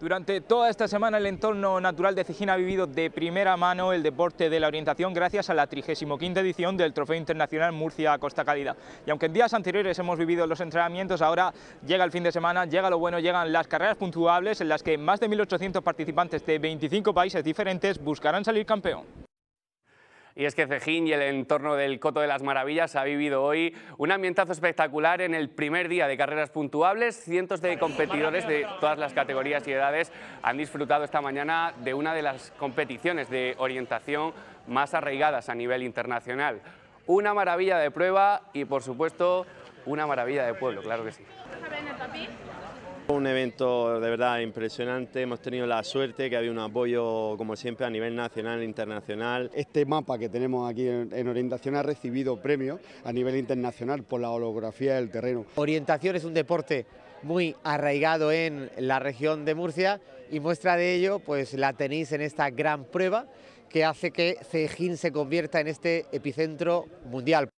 Durante toda esta semana el entorno natural de Cejín ha vivido de primera mano el deporte de la orientación gracias a la 35 edición del Trofeo Internacional Murcia Costa Cálida. Y aunque en días anteriores hemos vivido los entrenamientos, ahora llega el fin de semana, llega lo bueno, llegan las carreras puntuables en las que más de 1.800 participantes de 25 países diferentes buscarán salir campeón y es que Cejín y el entorno del Coto de las Maravillas ha vivido hoy un ambientazo espectacular en el primer día de carreras puntuables. Cientos de competidores de todas las categorías y edades han disfrutado esta mañana de una de las competiciones de orientación más arraigadas a nivel internacional. Una maravilla de prueba y, por supuesto, una maravilla de pueblo, claro que sí. Un evento de verdad impresionante, hemos tenido la suerte que había un apoyo como siempre a nivel nacional e internacional. Este mapa que tenemos aquí en, orientación ha recibido premios a nivel internacional por la holografía del terreno. Orientación es un deporte muy arraigado en la región de Murcia y muestra de ello pues la tenéis en esta gran prueba que hace que Cejín se convierta en este epicentro mundial.